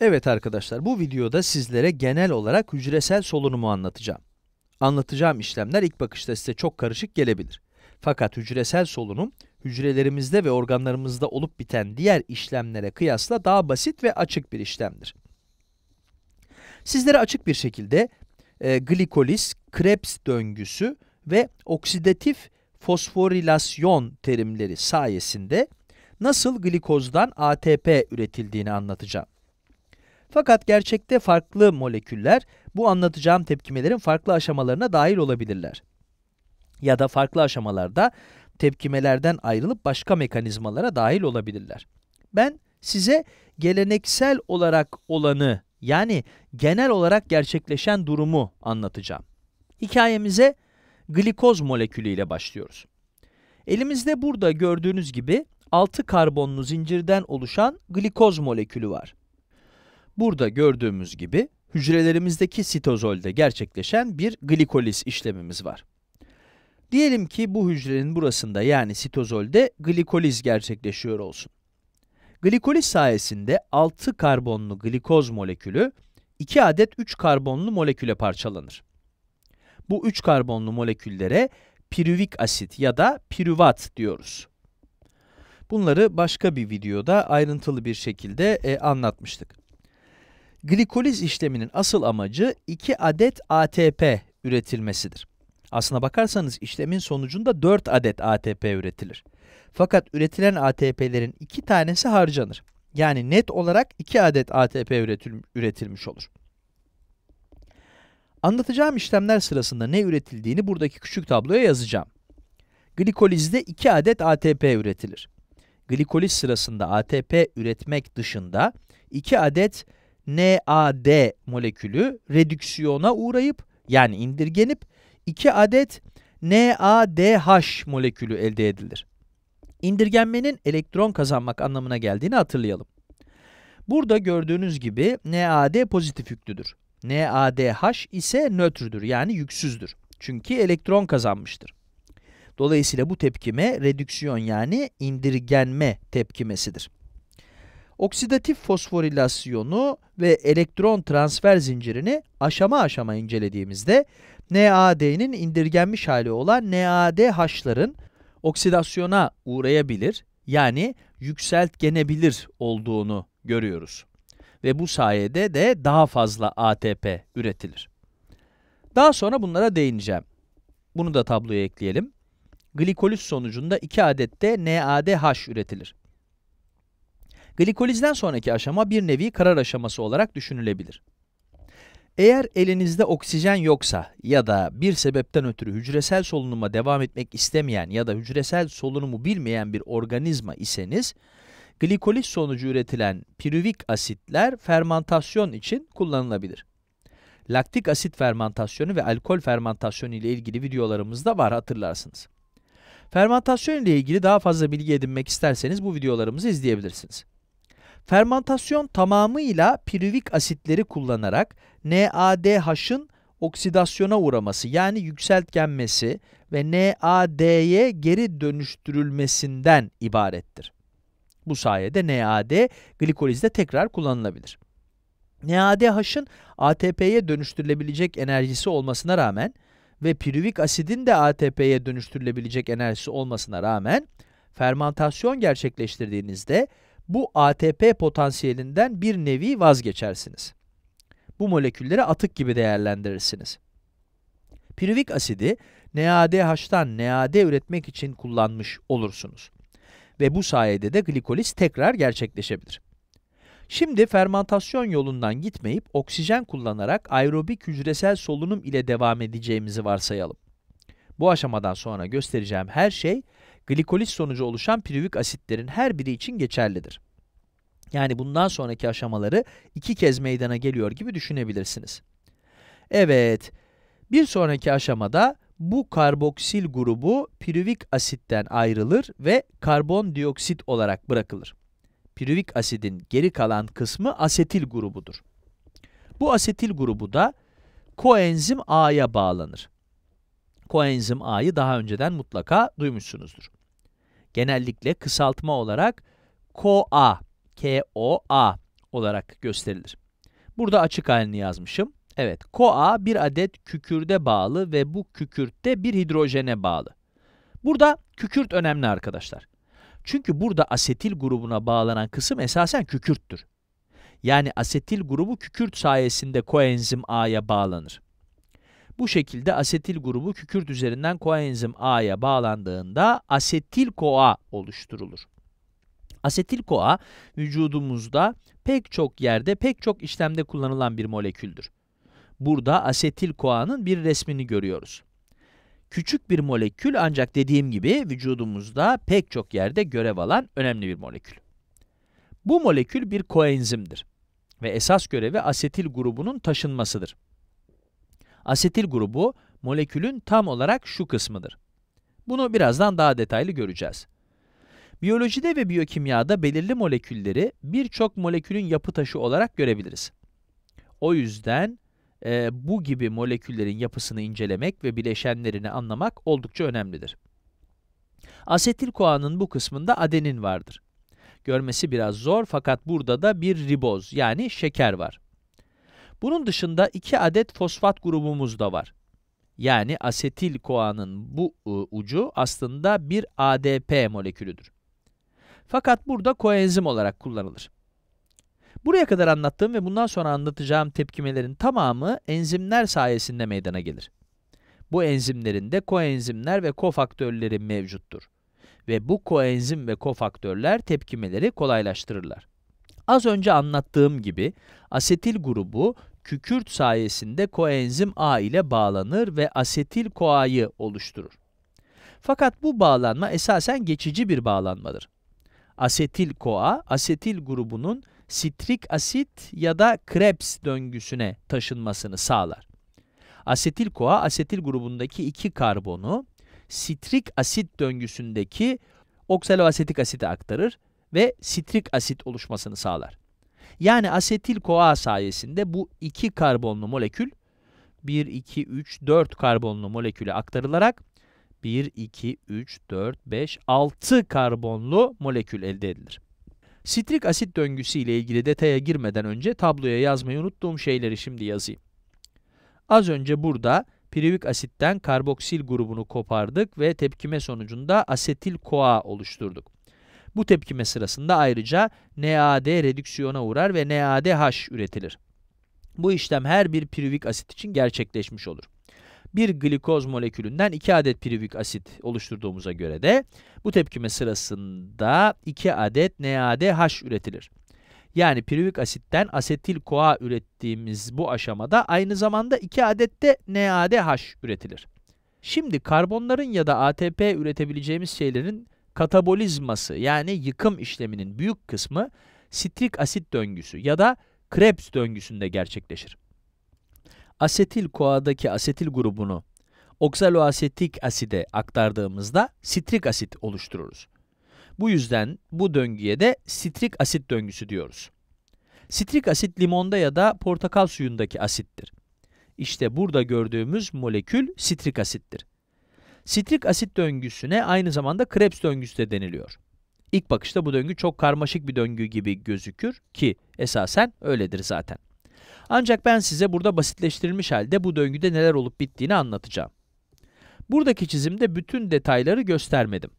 Evet arkadaşlar, bu videoda sizlere genel olarak hücresel solunumu anlatacağım. Anlatacağım işlemler ilk bakışta size çok karışık gelebilir. Fakat hücresel solunum, hücrelerimizde ve organlarımızda olup biten diğer işlemlere kıyasla daha basit ve açık bir işlemdir. Sizlere açık bir şekilde e, glikoliz, Krebs döngüsü ve oksidatif fosforilasyon terimleri sayesinde nasıl glikozdan ATP üretildiğini anlatacağım. Fakat gerçekte farklı moleküller bu anlatacağım tepkimelerin farklı aşamalarına dahil olabilirler. Ya da farklı aşamalarda tepkimelerden ayrılıp başka mekanizmalara dahil olabilirler. Ben size geleneksel olarak olanı yani genel olarak gerçekleşen durumu anlatacağım. Hikayemize glikoz molekülü ile başlıyoruz. Elimizde burada gördüğünüz gibi 6 karbonlu zincirden oluşan glikoz molekülü var. Burada gördüğümüz gibi hücrelerimizdeki sitozolde gerçekleşen bir glikoliz işlemimiz var. Diyelim ki bu hücrenin burasında yani sitozolde glikoliz gerçekleşiyor olsun. Glikoliz sayesinde 6 karbonlu glikoz molekülü 2 adet 3 karbonlu moleküle parçalanır. Bu 3 karbonlu moleküllere pirüvik asit ya da pirüvat diyoruz. Bunları başka bir videoda ayrıntılı bir şekilde e, anlatmıştık. Glikoliz işleminin asıl amacı 2 adet ATP üretilmesidir. Aslına bakarsanız işlemin sonucunda 4 adet ATP üretilir. Fakat üretilen ATP'lerin 2 tanesi harcanır. Yani net olarak 2 adet ATP üretilmiş olur. Anlatacağım işlemler sırasında ne üretildiğini buradaki küçük tabloya yazacağım. Glikolizde 2 adet ATP üretilir. Glikoliz sırasında ATP üretmek dışında 2 adet NAD molekülü redüksiyona uğrayıp yani indirgenip 2 adet NADH molekülü elde edilir. İndirgenmenin elektron kazanmak anlamına geldiğini hatırlayalım. Burada gördüğünüz gibi NAD pozitif yüklüdür. NADH ise nötrdür yani yüksüzdür. Çünkü elektron kazanmıştır. Dolayısıyla bu tepkime redüksiyon yani indirgenme tepkimesidir. Oksidatif fosforilasyonu ve elektron transfer zincirini aşama aşama incelediğimizde NAD'nin indirgenmiş hali olan NADH'ların oksidasyona uğrayabilir yani yükseltgenebilir olduğunu görüyoruz. Ve bu sayede de daha fazla ATP üretilir. Daha sonra bunlara değineceğim. Bunu da tabloya ekleyelim. Glikoliz sonucunda 2 adet de NADH üretilir. Glikolizden sonraki aşama bir nevi karar aşaması olarak düşünülebilir. Eğer elinizde oksijen yoksa ya da bir sebepten ötürü hücresel solunuma devam etmek istemeyen ya da hücresel solunumu bilmeyen bir organizma iseniz, glikoliz sonucu üretilen pirüvik asitler fermantasyon için kullanılabilir. Laktik asit fermantasyonu ve alkol fermantasyonu ile ilgili videolarımızda var hatırlarsınız. Fermantasyon ile ilgili daha fazla bilgi edinmek isterseniz bu videolarımızı izleyebilirsiniz. Fermantasyon tamamıyla pirivik asitleri kullanarak NADH'ın oksidasyona uğraması yani yükseltgenmesi ve NAD'ye geri dönüştürülmesinden ibarettir. Bu sayede NAD glikolizde tekrar kullanılabilir. NADH'ın ATP'ye dönüştürülebilecek enerjisi olmasına rağmen ve pirivik asidin de ATP'ye dönüştürülebilecek enerjisi olmasına rağmen fermantasyon gerçekleştirdiğinizde bu ATP potansiyelinden bir nevi vazgeçersiniz. Bu molekülleri atık gibi değerlendirirsiniz. Pirivik asidi NADH'tan NAD üretmek için kullanmış olursunuz. Ve bu sayede de glikoliz tekrar gerçekleşebilir. Şimdi fermantasyon yolundan gitmeyip oksijen kullanarak aerobik hücresel solunum ile devam edeceğimizi varsayalım. Bu aşamadan sonra göstereceğim her şey glikoliz sonucu oluşan pirüvik asitlerin her biri için geçerlidir. Yani bundan sonraki aşamaları iki kez meydana geliyor gibi düşünebilirsiniz. Evet, bir sonraki aşamada bu karboksil grubu pirüvik asitten ayrılır ve karbondioksit olarak bırakılır. Pirüvik asidin geri kalan kısmı asetil grubudur. Bu asetil grubu da koenzim A'ya bağlanır. Koenzim A'yı daha önceden mutlaka duymuşsunuzdur genellikle kısaltma olarak KOA, KOA olarak gösterilir. Burada açık halini yazmışım. Evet, KOA bir adet kükürde bağlı ve bu kükürtte bir hidrojene bağlı. Burada kükürt önemli arkadaşlar. Çünkü burada asetil grubuna bağlanan kısım esasen kükürttür. Yani asetil grubu kükürt sayesinde koenzim A'ya bağlanır. Bu şekilde asetil grubu kükürt üzerinden koenzim A'ya bağlandığında asetil-CoA oluşturulur. Asetil-CoA vücudumuzda pek çok yerde, pek çok işlemde kullanılan bir moleküldür. Burada asetil-CoA'nın bir resmini görüyoruz. Küçük bir molekül ancak dediğim gibi vücudumuzda pek çok yerde görev alan önemli bir molekül. Bu molekül bir koenzimdir ve esas görevi asetil grubunun taşınmasıdır. Asetil grubu molekülün tam olarak şu kısmıdır. Bunu birazdan daha detaylı göreceğiz. Biyolojide ve biyokimyada belirli molekülleri birçok molekülün yapı taşı olarak görebiliriz. O yüzden e, bu gibi moleküllerin yapısını incelemek ve bileşenlerini anlamak oldukça önemlidir. Asetil koağının bu kısmında adenin vardır. Görmesi biraz zor fakat burada da bir riboz yani şeker var. Bunun dışında iki adet fosfat grubumuz da var. Yani asetil koanın bu ıı, ucu aslında bir ADP molekülüdür. Fakat burada koenzim olarak kullanılır. Buraya kadar anlattığım ve bundan sonra anlatacağım tepkimelerin tamamı enzimler sayesinde meydana gelir. Bu enzimlerin de koenzimler ve kofaktörleri mevcuttur. Ve bu koenzim ve kofaktörler tepkimeleri kolaylaştırırlar. Az önce anlattığım gibi asetil grubu kükürt sayesinde koenzim A ile bağlanır ve asetil koayı oluşturur. Fakat bu bağlanma esasen geçici bir bağlanmadır. Asetil koa, asetil grubunun sitrik asit ya da Krebs döngüsüne taşınmasını sağlar. Asetil koa, asetil grubundaki iki karbonu sitrik asit döngüsündeki oksaloasetik asite aktarır ve sitrik asit oluşmasını sağlar. Yani asetil koa sayesinde bu iki karbonlu molekül 1, 2, 3, 4 karbonlu moleküle aktarılarak 1, 2, 3, 4, 5, 6 karbonlu molekül elde edilir. Sitrik asit döngüsü ile ilgili detaya girmeden önce tabloya yazmayı unuttuğum şeyleri şimdi yazayım. Az önce burada pirivik asitten karboksil grubunu kopardık ve tepkime sonucunda asetil koa oluşturduk. Bu tepkime sırasında ayrıca NAD redüksiyona uğrar ve NADH üretilir. Bu işlem her bir pirivik asit için gerçekleşmiş olur. Bir glikoz molekülünden 2 adet pirivik asit oluşturduğumuza göre de bu tepkime sırasında 2 adet NADH üretilir. Yani pirivik asitten asetil koa ürettiğimiz bu aşamada aynı zamanda 2 adet de NADH üretilir. Şimdi karbonların ya da ATP üretebileceğimiz şeylerin katabolizması yani yıkım işleminin büyük kısmı sitrik asit döngüsü ya da Krebs döngüsünde gerçekleşir. Asetil koadaki asetil grubunu oksaloasetik aside aktardığımızda sitrik asit oluştururuz. Bu yüzden bu döngüye de sitrik asit döngüsü diyoruz. Sitrik asit limonda ya da portakal suyundaki asittir. İşte burada gördüğümüz molekül sitrik asittir. Sitrik asit döngüsüne aynı zamanda Krebs döngüsü de deniliyor. İlk bakışta bu döngü çok karmaşık bir döngü gibi gözükür ki esasen öyledir zaten. Ancak ben size burada basitleştirilmiş halde bu döngüde neler olup bittiğini anlatacağım. Buradaki çizimde bütün detayları göstermedim.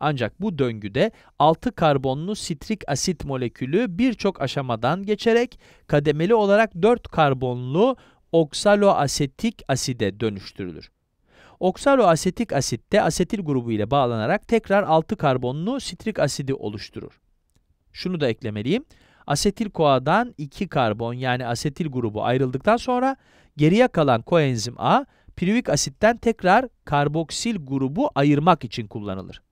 Ancak bu döngüde 6 karbonlu sitrik asit molekülü birçok aşamadan geçerek kademeli olarak 4 karbonlu oksaloasetik aside dönüştürülür. Oksaloasetik asit de asetil grubu ile bağlanarak tekrar 6 karbonlu sitrik asidi oluşturur. Şunu da eklemeliyim. Asetil koadan 2 karbon yani asetil grubu ayrıldıktan sonra geriye kalan koenzim A, pirivik asitten tekrar karboksil grubu ayırmak için kullanılır.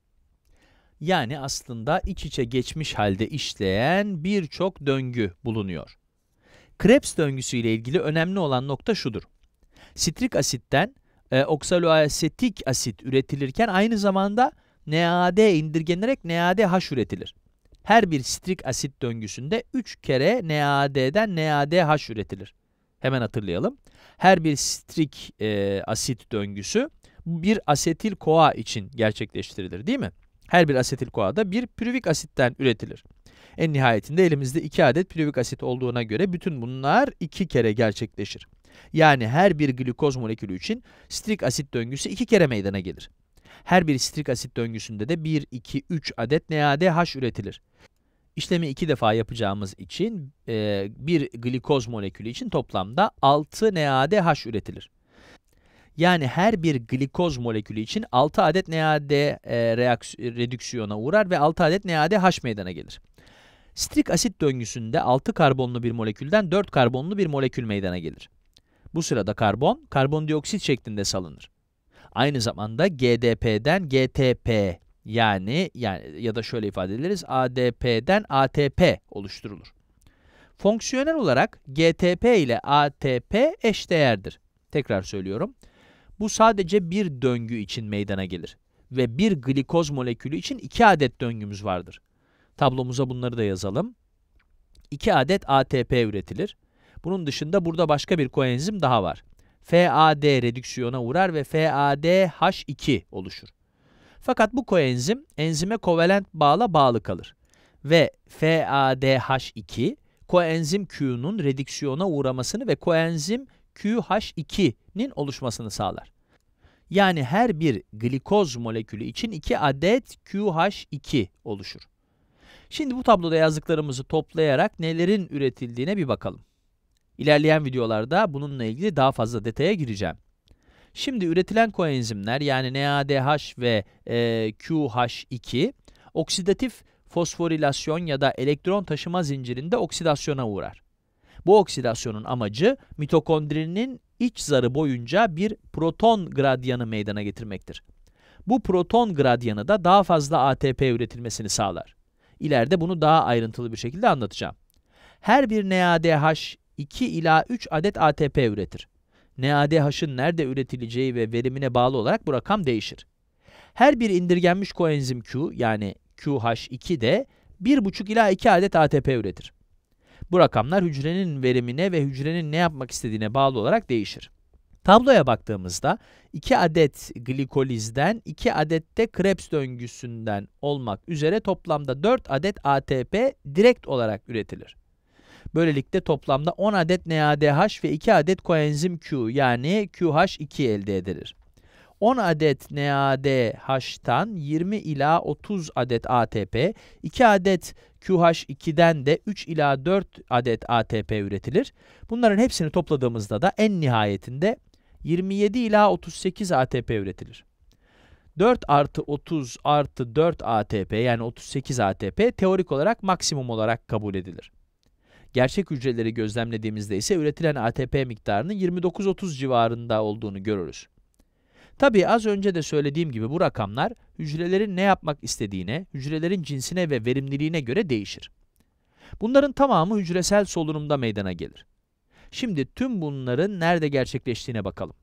Yani aslında iç içe geçmiş halde işleyen birçok döngü bulunuyor. Krebs döngüsü ile ilgili önemli olan nokta şudur. Sitrik asitten e, oksaloasetik asit üretilirken aynı zamanda NAD indirgenerek NADH üretilir. Her bir sitrik asit döngüsünde 3 kere NAD'den NADH üretilir. Hemen hatırlayalım. Her bir sitrik e, asit döngüsü bir asetil koa için gerçekleştirilir değil mi? Her bir asetil koa da bir pürüvik asitten üretilir. En nihayetinde elimizde 2 adet pürüvik asit olduğuna göre bütün bunlar 2 kere gerçekleşir. Yani her bir glikoz molekülü için strik asit döngüsü iki kere meydana gelir. Her bir strik asit döngüsünde de 1, 2, 3 adet NADH üretilir. İşlemi iki defa yapacağımız için e, bir glikoz molekülü için toplamda 6 NADH üretilir. Yani her bir glikoz molekülü için 6 adet NAD e, redüksiyona uğrar ve 6 adet NADH meydana gelir. Strik asit döngüsünde 6 karbonlu bir molekülden 4 karbonlu bir molekül meydana gelir. Bu sırada karbon, karbondioksit şeklinde salınır. Aynı zamanda GDP'den GTP yani, yani ya da şöyle ifade ederiz ADP'den ATP oluşturulur. Fonksiyonel olarak GTP ile ATP eşdeğerdir. Tekrar söylüyorum. Bu sadece bir döngü için meydana gelir ve bir glikoz molekülü için iki adet döngümüz vardır. Tablomuza bunları da yazalım. 2 adet ATP üretilir bunun dışında burada başka bir koenzim daha var. FAD redüksiyona uğrar ve FADH2 oluşur. Fakat bu koenzim enzime kovalent bağla bağlı kalır. Ve FADH2 koenzim Q'nun redüksiyona uğramasını ve koenzim QH2'nin oluşmasını sağlar. Yani her bir glikoz molekülü için 2 adet QH2 oluşur. Şimdi bu tabloda yazdıklarımızı toplayarak nelerin üretildiğine bir bakalım. İlerleyen videolarda bununla ilgili daha fazla detaya gireceğim. Şimdi üretilen koenzimler yani NADH ve e, QH2 oksidatif fosforilasyon ya da elektron taşıma zincirinde oksidasyona uğrar. Bu oksidasyonun amacı mitokondrinin iç zarı boyunca bir proton gradyanı meydana getirmektir. Bu proton gradyanı da daha fazla ATP üretilmesini sağlar. İleride bunu daha ayrıntılı bir şekilde anlatacağım. Her bir NADH 2 ila 3 adet ATP üretir. NADH'ın nerede üretileceği ve verimine bağlı olarak bu rakam değişir. Her bir indirgenmiş koenzim Q yani QH2 de 1,5 ila 2 adet ATP üretir. Bu rakamlar hücrenin verimine ve hücrenin ne yapmak istediğine bağlı olarak değişir. Tabloya baktığımızda 2 adet glikolizden 2 adet de Krebs döngüsünden olmak üzere toplamda 4 adet ATP direkt olarak üretilir. Böylelikle toplamda 10 adet NADH ve 2 adet koenzim Q yani QH2 elde edilir. 10 adet NADH'tan 20 ila 30 adet ATP, 2 adet QH2'den de 3 ila 4 adet ATP üretilir. Bunların hepsini topladığımızda da en nihayetinde 27 ila 38 ATP üretilir. 4 artı 30 artı 4 ATP yani 38 ATP teorik olarak maksimum olarak kabul edilir. Gerçek hücreleri gözlemlediğimizde ise üretilen ATP miktarının 29-30 civarında olduğunu görürüz. Tabii az önce de söylediğim gibi bu rakamlar hücrelerin ne yapmak istediğine, hücrelerin cinsine ve verimliliğine göre değişir. Bunların tamamı hücresel solunumda meydana gelir. Şimdi tüm bunların nerede gerçekleştiğine bakalım.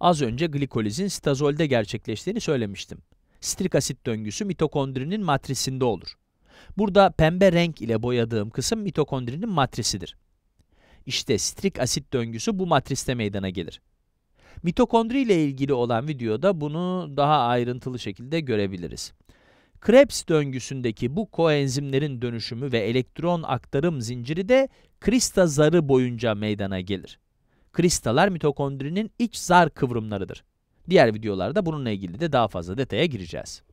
Az önce glikolizin sitazolde gerçekleştiğini söylemiştim. Strik asit döngüsü mitokondrinin matrisinde olur. Burada pembe renk ile boyadığım kısım mitokondrinin matrisidir. İşte strik asit döngüsü bu matriste meydana gelir. Mitokondri ile ilgili olan videoda bunu daha ayrıntılı şekilde görebiliriz. Krebs döngüsündeki bu koenzimlerin dönüşümü ve elektron aktarım zinciri de krista zarı boyunca meydana gelir. Kristalar mitokondrinin iç zar kıvrımlarıdır. Diğer videolarda bununla ilgili de daha fazla detaya gireceğiz.